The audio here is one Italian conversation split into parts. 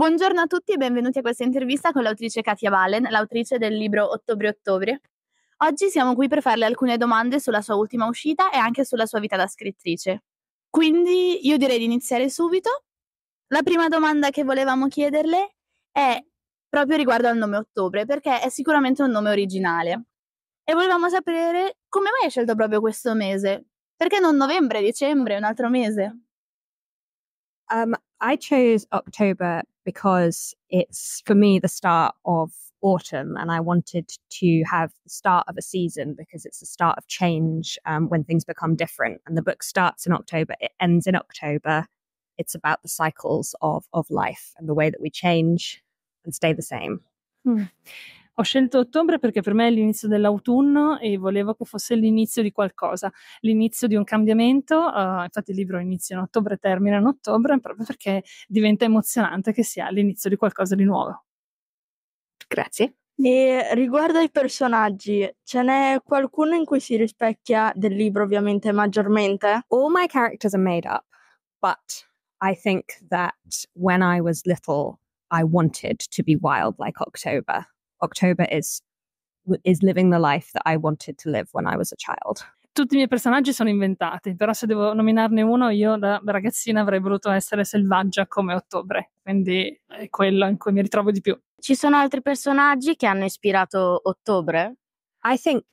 Buongiorno a tutti e benvenuti a questa intervista con l'autrice Katia Valen, l'autrice del libro Ottobre Ottobre. Oggi siamo qui per farle alcune domande sulla sua ultima uscita e anche sulla sua vita da scrittrice. Quindi io direi di iniziare subito. La prima domanda che volevamo chiederle è proprio riguardo al nome Ottobre, perché è sicuramente un nome originale. E volevamo sapere come mai hai scelto proprio questo mese? Perché non novembre, dicembre, un altro mese? Um, I chose October because it's for me the start of autumn, and I wanted to have the start of a season because it's the start of change um, when things become different. And the book starts in October, it ends in October. It's about the cycles of of life and the way that we change and stay the same. Hmm. Ho scelto ottobre perché per me è l'inizio dell'autunno e volevo che fosse l'inizio di qualcosa, l'inizio di un cambiamento. Uh, infatti il libro inizia in ottobre e termina in ottobre proprio perché diventa emozionante che sia l'inizio di qualcosa di nuovo. Grazie. E riguardo ai personaggi, ce n'è qualcuno in cui si rispecchia del libro ovviamente maggiormente? All my characters are made up, but I think that when I was little I wanted to be wild like October. October is, is living the life that I wanted to live when I was a child. Tutti i miei personaggi sono inventati, però se devo nominarne uno, io da ragazzina avrei voluto essere selvaggia come ottobre, quindi è quello in cui mi ritrovo di più. Ci sono altri personaggi che hanno ispirato ottobre? I think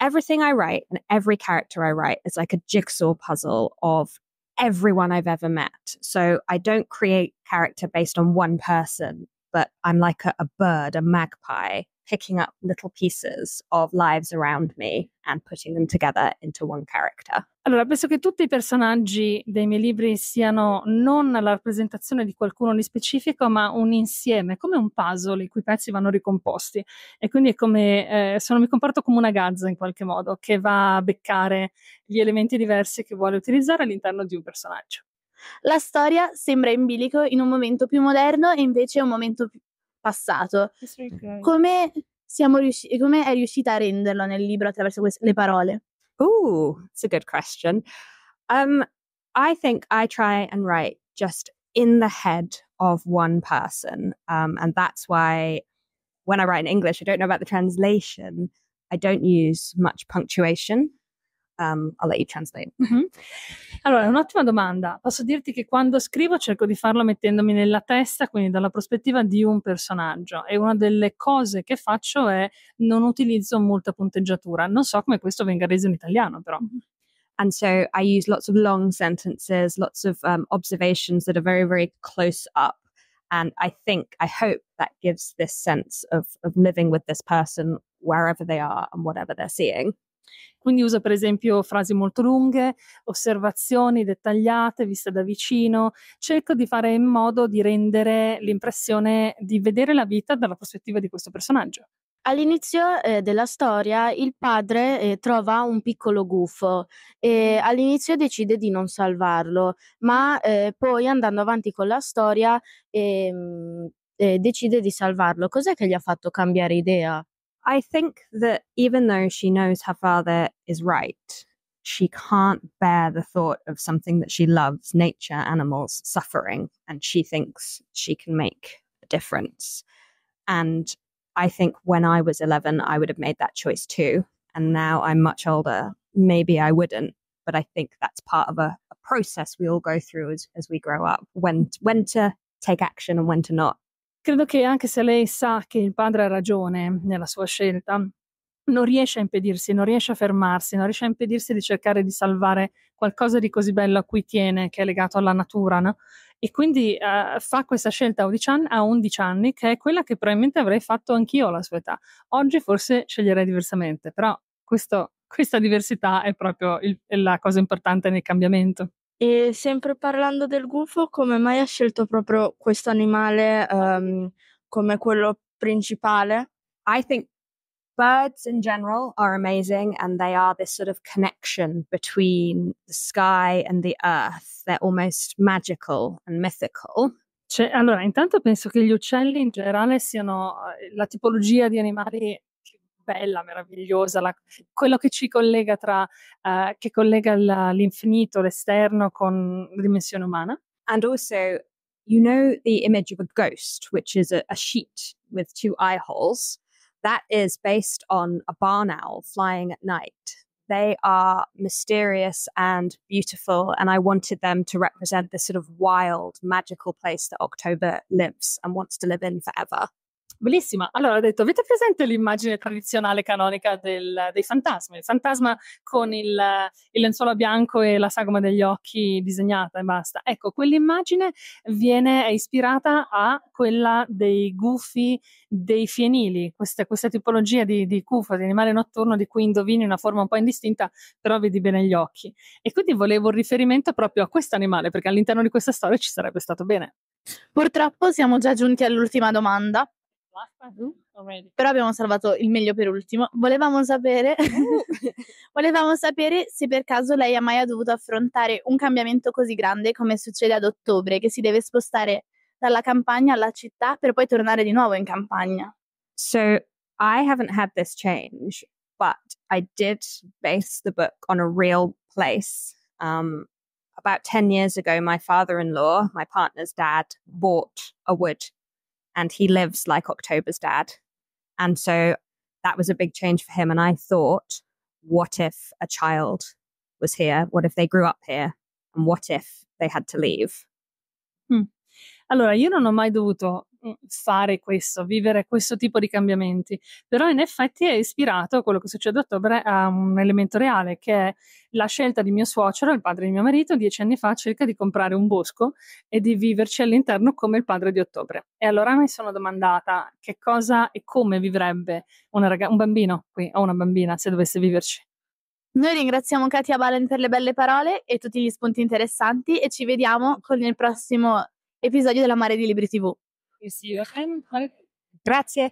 everything I write and every character I write is like a jigsaw puzzle of everyone I've ever met. So I don't create character based on one person. but I'm like a, a bird, a magpie, picking up little pieces of lives around me and putting them together into one character. Allora, penso che tutti i personaggi dei miei libri siano non la rappresentazione di qualcuno di specifico, ma un insieme, come un puzzle i cui pezzi vanno ricomposti. E quindi è come eh, sono, mi comporto come una gazza in qualche modo, che va a beccare gli elementi diversi che vuole utilizzare all'interno di un personaggio. La storia sembra in bilico in un momento più moderno e invece è un momento più passato. Come, riusci- come è riuscita a renderlo nel libro attraverso queste- le parole? Ooh, it's a good question. Um, I think I try and write just in the head of one person. Um, and that's why when I write in English, I don't know about the translation, I don't use much punctuation. Um, I'll let you translate. Mm-hmm. Allora, un'ottima domanda. Posso dirti che quando scrivo cerco di farlo mettendomi nella testa, quindi dalla prospettiva di un personaggio. E una delle cose che faccio è non utilizzo molta punteggiatura. Non so come questo venga reso in italiano, però. Mm-hmm. And so I use lots of long sentences, lots of um, observations that are very, very close up. And I think, I hope that gives this sense of, of living with this person wherever they are and whatever they're seeing. Quindi uso per esempio frasi molto lunghe, osservazioni dettagliate, viste da vicino, cerco di fare in modo di rendere l'impressione di vedere la vita dalla prospettiva di questo personaggio. All'inizio eh, della storia il padre eh, trova un piccolo gufo e all'inizio decide di non salvarlo, ma eh, poi andando avanti con la storia ehm, eh, decide di salvarlo. Cos'è che gli ha fatto cambiare idea? I think that even though she knows her father is right, she can't bear the thought of something that she loves, nature, animals, suffering, and she thinks she can make a difference. And I think when I was 11, I would have made that choice too. And now I'm much older. Maybe I wouldn't, but I think that's part of a, a process we all go through as, as we grow up when, when to take action and when to not. credo che anche se lei sa che il padre ha ragione nella sua scelta, non riesce a impedirsi, non riesce a fermarsi, non riesce a impedirsi di cercare di salvare qualcosa di così bello a cui tiene, che è legato alla natura, no? E quindi uh, fa questa scelta a 11 anni, che è quella che probabilmente avrei fatto anch'io alla sua età. Oggi forse sceglierei diversamente, però questo, questa diversità è proprio il, è la cosa importante nel cambiamento. E sempre parlando del gufo, come mai ha scelto proprio questo animale um, come quello principale? I think birds in general are amazing and they are this sort of connection between the sky and the earth. They're almost magical and mythical. Cioè, allora, intanto penso che gli uccelli in generale siano eh, la tipologia di animali bella, meravigliosa, la, quello che ci collega tra, uh, che collega la, l'infinito, l'esterno con la dimensione umana. And also, you know the image of a ghost, which is a, a sheet with two eye holes. That is based on a barn owl flying at night. They are mysterious and beautiful, and I wanted them to represent this sort of wild, magical place that October lives and wants to live in forever. Bellissima. Allora ho detto, avete presente l'immagine tradizionale canonica del, dei fantasmi? Il fantasma con il, il, lenzuolo bianco e la sagoma degli occhi disegnata e basta. Ecco, quell'immagine viene, è ispirata a quella dei gufi dei fienili, questa, questa tipologia di, di cufa, di animale notturno di cui indovini una forma un po' indistinta, però vedi bene gli occhi. E quindi volevo un riferimento proprio a questo animale, perché all'interno di questa storia ci sarebbe stato bene. Purtroppo siamo già giunti all'ultima domanda Mm. Però abbiamo salvato il meglio per ultimo. Volevamo sapere, volevamo sapere se per caso lei ha mai dovuto affrontare un cambiamento così grande come succede ad ottobre, che si deve spostare dalla campagna alla città per poi tornare di nuovo in campagna. So I haven't had this change, but I did base the book on a real place. Um, about 10 years ago, my father in law, my partner's dad, bought a wood and he lives like October's dad. And so that was a big change for him. And I thought, what if a child was here? What if they grew up here? And what if they had to leave? Hmm. Allora, io non ho mai dovuto Mm, fare questo, vivere questo tipo di cambiamenti. Però in effetti è ispirato quello che succede a ottobre a un elemento reale, che è la scelta di mio suocero, il padre di mio marito, dieci anni fa cerca di comprare un bosco e di viverci all'interno come il padre di ottobre. E allora mi sono domandata che cosa e come vivrebbe rag- un bambino qui o una bambina se dovesse viverci. Noi ringraziamo Katia Balen per le belle parole e tutti gli spunti interessanti e ci vediamo con il prossimo episodio della Mare di Libri TV. organisieren. Grazie.